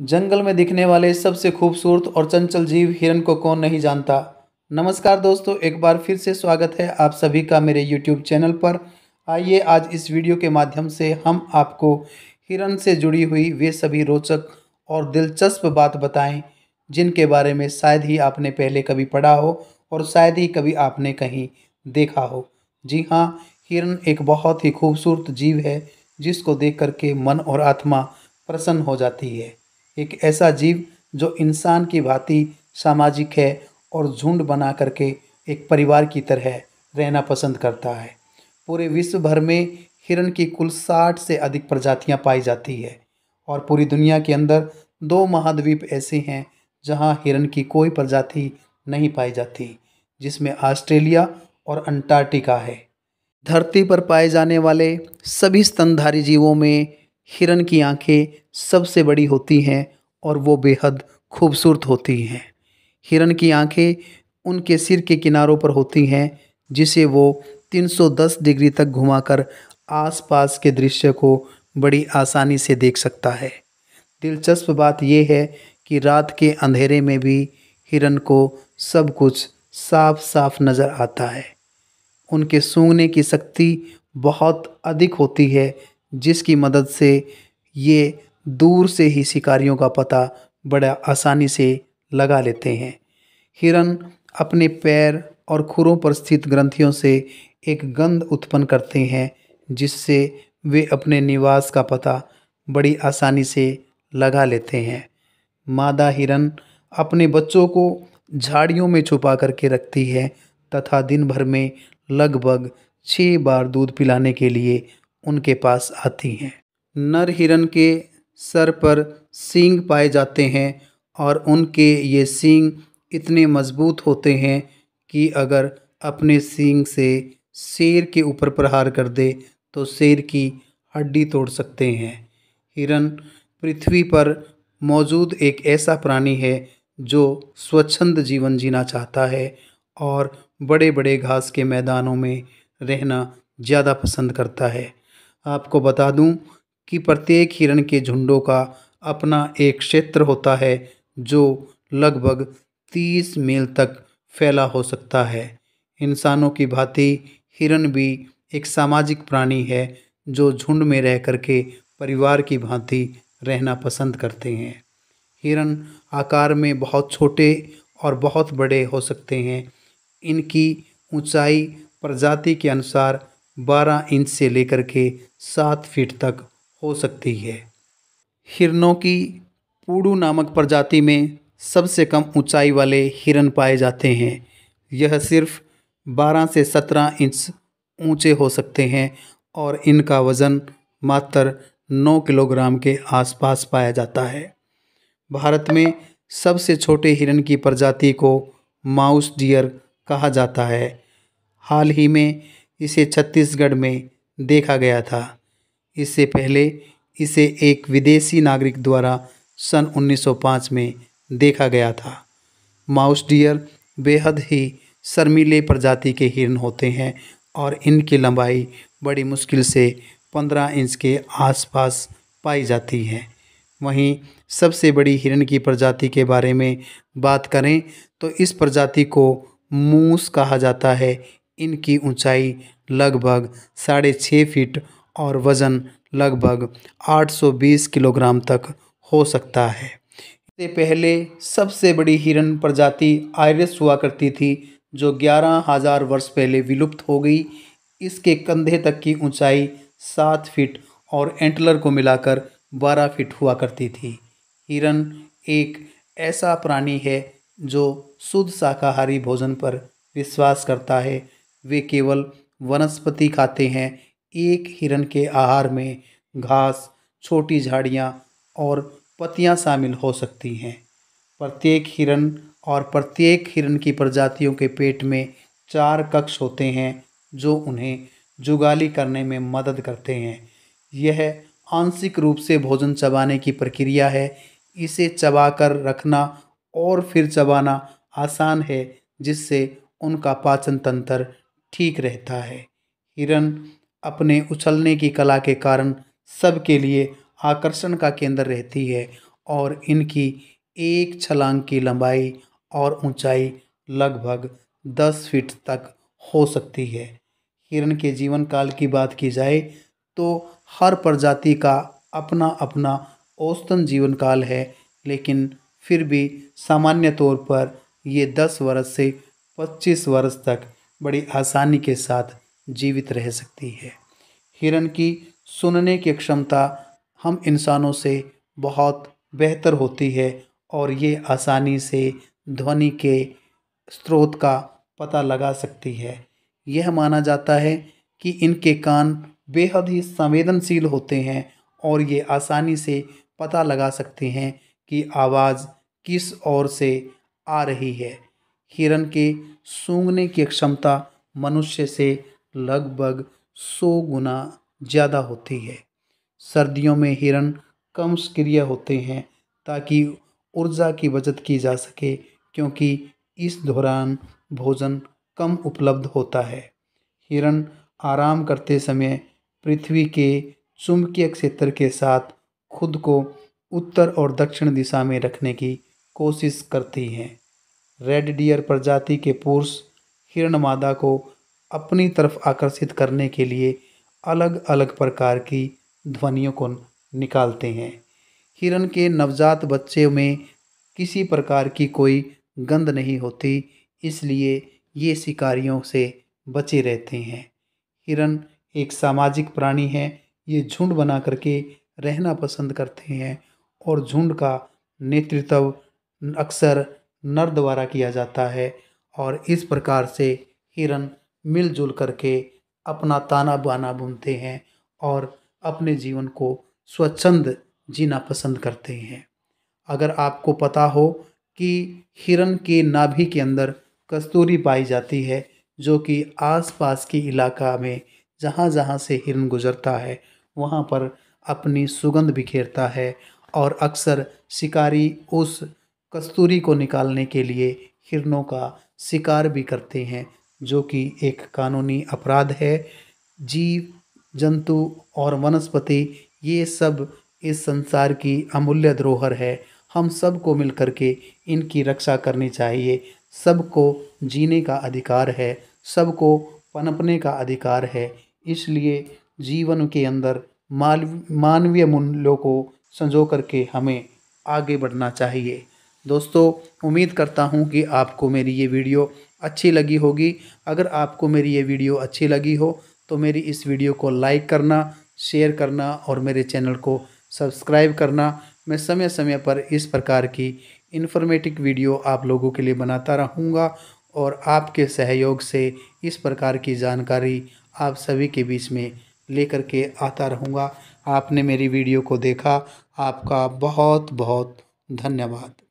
जंगल में दिखने वाले सबसे खूबसूरत और चंचल जीव हिरन को कौन नहीं जानता नमस्कार दोस्तों एक बार फिर से स्वागत है आप सभी का मेरे यूट्यूब चैनल पर आइए आज इस वीडियो के माध्यम से हम आपको हिरन से जुड़ी हुई वे सभी रोचक और दिलचस्प बात बताएं जिनके बारे में शायद ही आपने पहले कभी पढ़ा हो और शायद ही कभी आपने कहीं देखा हो जी हाँ हिरन एक बहुत ही खूबसूरत जीव है जिसको देख करके मन और आत्मा प्रसन्न हो जाती है एक ऐसा जीव जो इंसान की भांति सामाजिक है और झुंड बना करके एक परिवार की तरह रहना पसंद करता है पूरे विश्व भर में हिरण की कुल साठ से अधिक प्रजातियां पाई जाती है और पूरी दुनिया के अंदर दो महाद्वीप ऐसे हैं जहां हिरण की कोई प्रजाति नहीं पाई जाती जिसमें ऑस्ट्रेलिया और अंटार्कटिका है धरती पर पाए जाने वाले सभी स्तनधारी जीवों में हिरन की आंखें सबसे बड़ी होती हैं और वो बेहद खूबसूरत होती हैं हिरन की आंखें उनके सिर के किनारों पर होती हैं जिसे वो 310 डिग्री तक घुमाकर आसपास के दृश्य को बड़ी आसानी से देख सकता है दिलचस्प बात यह है कि रात के अंधेरे में भी हिरन को सब कुछ साफ साफ नज़र आता है उनके सूंघने की शक्ति बहुत अधिक होती है जिसकी मदद से ये दूर से ही शिकारियों का पता बड़ा आसानी से लगा लेते हैं हिरन अपने पैर और खुरों पर स्थित ग्रंथियों से एक गंध उत्पन्न करते हैं जिससे वे अपने निवास का पता बड़ी आसानी से लगा लेते हैं मादा हिरन अपने बच्चों को झाड़ियों में छुपा करके रखती है तथा दिन भर में लगभग छः बार दूध पिलाने के लिए उनके पास आती हैं नर हिरण के सर पर सींग पाए जाते हैं और उनके ये सींग इतने मजबूत होते हैं कि अगर अपने सींग से शेर के ऊपर प्रहार कर दे तो शेर की हड्डी तोड़ सकते हैं हिरण पृथ्वी पर मौजूद एक ऐसा प्राणी है जो स्वच्छंद जीवन जीना चाहता है और बड़े बड़े घास के मैदानों में रहना ज़्यादा पसंद करता है आपको बता दूं कि प्रत्येक हिरण के झुंडों का अपना एक क्षेत्र होता है जो लगभग तीस मील तक फैला हो सकता है इंसानों की भांति हिरण भी एक सामाजिक प्राणी है जो झुंड में रह करके परिवार की भांति रहना पसंद करते हैं हिरण आकार में बहुत छोटे और बहुत बड़े हो सकते हैं इनकी ऊंचाई प्रजाति के अनुसार 12 इंच से लेकर के सात फीट तक हो सकती है हिरनों की पूड़ू नामक प्रजाति में सबसे कम ऊंचाई वाले हिरन पाए जाते हैं यह सिर्फ 12 से 17 इंच ऊंचे हो सकते हैं और इनका वज़न मात्र 9 किलोग्राम के आसपास पाया जाता है भारत में सबसे छोटे हिरन की प्रजाति को माउस डियर कहा जाता है हाल ही में इसे छत्तीसगढ़ में देखा गया था इससे पहले इसे एक विदेशी नागरिक द्वारा सन 1905 में देखा गया था माउस डियर बेहद ही शर्मीले प्रजाति के हिरण होते हैं और इनकी लंबाई बड़ी मुश्किल से 15 इंच के आसपास पाई जाती है वहीं सबसे बड़ी हिरण की प्रजाति के बारे में बात करें तो इस प्रजाति को मूस कहा जाता है इनकी ऊंचाई लगभग साढ़े छः फीट और वज़न लगभग 820 किलोग्राम तक हो सकता है इससे पहले सबसे बड़ी हिरन प्रजाति आयरस हुआ करती थी जो ग्यारह हज़ार वर्ष पहले विलुप्त हो गई इसके कंधे तक की ऊंचाई सात फीट और एंटलर को मिलाकर बारह फीट हुआ करती थी हिरन एक ऐसा प्राणी है जो शुद्ध शाकाहारी भोजन पर विश्वास करता है वे केवल वनस्पति खाते हैं एक हिरण के आहार में घास छोटी झाड़ियाँ और पत्तियाँ शामिल हो सकती हैं प्रत्येक हिरण और प्रत्येक हिरण की प्रजातियों के पेट में चार कक्ष होते हैं जो उन्हें जुगाली करने में मदद करते हैं यह आंशिक रूप से भोजन चबाने की प्रक्रिया है इसे चबाकर रखना और फिर चबाना आसान है जिससे उनका पाचन तंत्र ठीक रहता है हिरन अपने उछलने की कला के कारण सबके लिए आकर्षण का केंद्र रहती है और इनकी एक छलांग की लंबाई और ऊंचाई लगभग दस फीट तक हो सकती है हिरण के जीवन काल की बात की जाए तो हर प्रजाति का अपना अपना औसतन जीवन काल है लेकिन फिर भी सामान्य तौर पर ये दस वर्ष से पच्चीस वर्ष तक बड़ी आसानी के साथ जीवित रह सकती है हिरण की सुनने की क्षमता हम इंसानों से बहुत बेहतर होती है और ये आसानी से ध्वनि के स्रोत का पता लगा सकती है यह माना जाता है कि इनके कान बेहद ही संवेदनशील होते हैं और ये आसानी से पता लगा सकते हैं कि आवाज़ किस ओर से आ रही है हिरण के सूंघने की क्षमता मनुष्य से लगभग सौ गुना ज़्यादा होती है सर्दियों में हिरण कम सक्रिय होते हैं ताकि ऊर्जा की बचत की जा सके क्योंकि इस दौरान भोजन कम उपलब्ध होता है हिरण आराम करते समय पृथ्वी के चुंबकीय क्षेत्र के साथ खुद को उत्तर और दक्षिण दिशा में रखने की कोशिश करती हैं रेड डियर प्रजाति के पुरुष हिरण मादा को अपनी तरफ आकर्षित करने के लिए अलग अलग प्रकार की ध्वनियों को निकालते हैं हिरण के नवजात बच्चे में किसी प्रकार की कोई गंध नहीं होती इसलिए ये शिकारियों से बचे रहते हैं हिरण एक सामाजिक प्राणी है ये झुंड बना करके रहना पसंद करते हैं और झुंड का नेतृत्व अक्सर नर द्वारा किया जाता है और इस प्रकार से हिरण मिलजुल करके अपना ताना बाना बुनते हैं और अपने जीवन को स्वच्छंद जीना पसंद करते हैं अगर आपको पता हो कि हिरण के नाभि के अंदर कस्तूरी पाई जाती है जो कि आसपास के इलाका में जहाँ जहाँ से हिरण गुजरता है वहाँ पर अपनी सुगंध बिखेरता है और अक्सर शिकारी उस कस्तूरी को निकालने के लिए हिरणों का शिकार भी करते हैं जो कि एक कानूनी अपराध है जीव जंतु और वनस्पति ये सब इस संसार की अमूल्य धरोहर है हम सबको मिल कर के इनकी रक्षा करनी चाहिए सबको जीने का अधिकार है सबको पनपने का अधिकार है इसलिए जीवन के अंदर मानवीय मूल्यों को संजो करके हमें आगे बढ़ना चाहिए दोस्तों उम्मीद करता हूँ कि आपको मेरी ये वीडियो अच्छी लगी होगी अगर आपको मेरी ये वीडियो अच्छी लगी हो तो मेरी इस वीडियो को लाइक करना शेयर करना और मेरे चैनल को सब्सक्राइब करना मैं समय समय पर इस प्रकार की इन्फॉर्मेटिव वीडियो आप लोगों के लिए बनाता रहूँगा और आपके सहयोग से इस प्रकार की जानकारी आप सभी के बीच में लेकर के आता रहूँगा आपने मेरी वीडियो को देखा आपका बहुत बहुत धन्यवाद